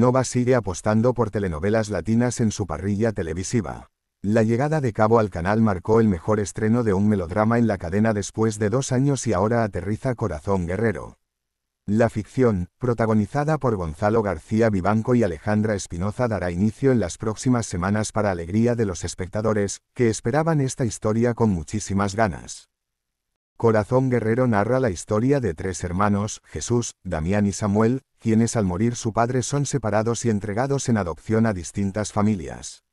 Nova sigue apostando por telenovelas latinas en su parrilla televisiva. La llegada de Cabo al canal marcó el mejor estreno de un melodrama en la cadena después de dos años y ahora aterriza Corazón Guerrero. La ficción, protagonizada por Gonzalo García Vivanco y Alejandra Espinoza, dará inicio en las próximas semanas para alegría de los espectadores, que esperaban esta historia con muchísimas ganas. Corazón Guerrero narra la historia de tres hermanos, Jesús, Damián y Samuel, quienes al morir su padre son separados y entregados en adopción a distintas familias.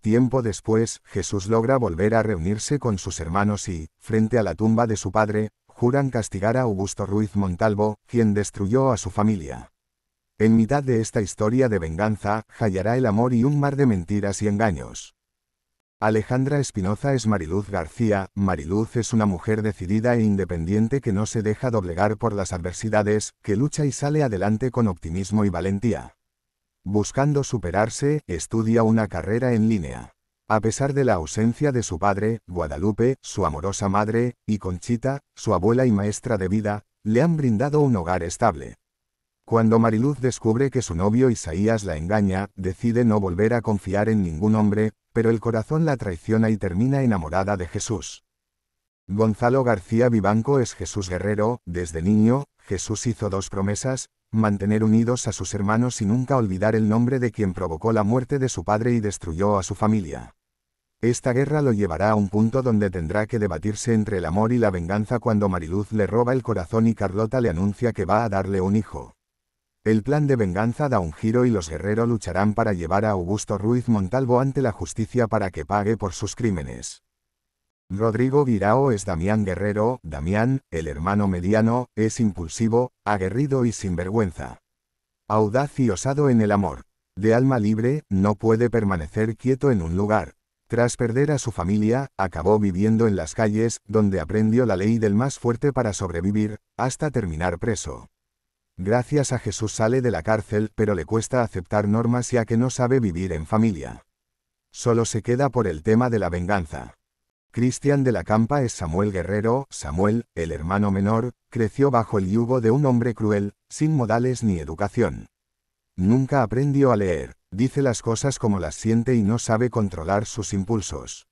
Tiempo después, Jesús logra volver a reunirse con sus hermanos y, frente a la tumba de su padre, juran castigar a Augusto Ruiz Montalvo, quien destruyó a su familia. En mitad de esta historia de venganza, hallará el amor y un mar de mentiras y engaños. Alejandra Espinoza es Mariluz García. Mariluz es una mujer decidida e independiente que no se deja doblegar por las adversidades, que lucha y sale adelante con optimismo y valentía. Buscando superarse, estudia una carrera en línea. A pesar de la ausencia de su padre, Guadalupe, su amorosa madre, y Conchita, su abuela y maestra de vida, le han brindado un hogar estable. Cuando Mariluz descubre que su novio Isaías la engaña, decide no volver a confiar en ningún hombre, pero el corazón la traiciona y termina enamorada de Jesús. Gonzalo García Vivanco es Jesús Guerrero, desde niño, Jesús hizo dos promesas, mantener unidos a sus hermanos y nunca olvidar el nombre de quien provocó la muerte de su padre y destruyó a su familia. Esta guerra lo llevará a un punto donde tendrá que debatirse entre el amor y la venganza cuando Mariluz le roba el corazón y Carlota le anuncia que va a darle un hijo. El plan de venganza da un giro y los guerreros lucharán para llevar a Augusto Ruiz Montalvo ante la justicia para que pague por sus crímenes. Rodrigo Virao es Damián Guerrero, Damián, el hermano mediano, es impulsivo, aguerrido y sin vergüenza. Audaz y osado en el amor. De alma libre, no puede permanecer quieto en un lugar. Tras perder a su familia, acabó viviendo en las calles, donde aprendió la ley del más fuerte para sobrevivir, hasta terminar preso. Gracias a Jesús sale de la cárcel, pero le cuesta aceptar normas ya que no sabe vivir en familia. Solo se queda por el tema de la venganza. Cristian de la Campa es Samuel Guerrero, Samuel, el hermano menor, creció bajo el yugo de un hombre cruel, sin modales ni educación. Nunca aprendió a leer, dice las cosas como las siente y no sabe controlar sus impulsos.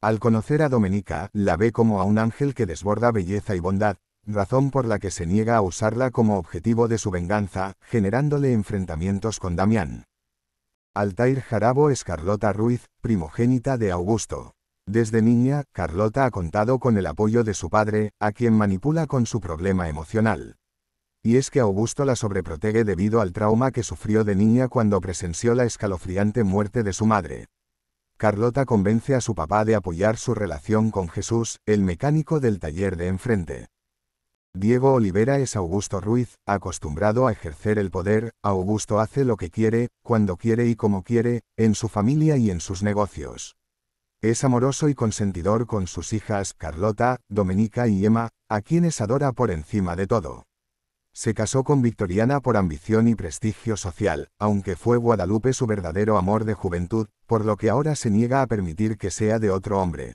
Al conocer a Domenica, la ve como a un ángel que desborda belleza y bondad, razón por la que se niega a usarla como objetivo de su venganza, generándole enfrentamientos con Damián. Altair Jarabo es Carlota Ruiz, primogénita de Augusto. Desde niña, Carlota ha contado con el apoyo de su padre, a quien manipula con su problema emocional. Y es que Augusto la sobreprotege debido al trauma que sufrió de niña cuando presenció la escalofriante muerte de su madre. Carlota convence a su papá de apoyar su relación con Jesús, el mecánico del taller de enfrente. Diego Olivera es Augusto Ruiz, acostumbrado a ejercer el poder, Augusto hace lo que quiere, cuando quiere y como quiere, en su familia y en sus negocios. Es amoroso y consentidor con sus hijas Carlota, Domenica y Emma, a quienes adora por encima de todo. Se casó con Victoriana por ambición y prestigio social, aunque fue Guadalupe su verdadero amor de juventud, por lo que ahora se niega a permitir que sea de otro hombre,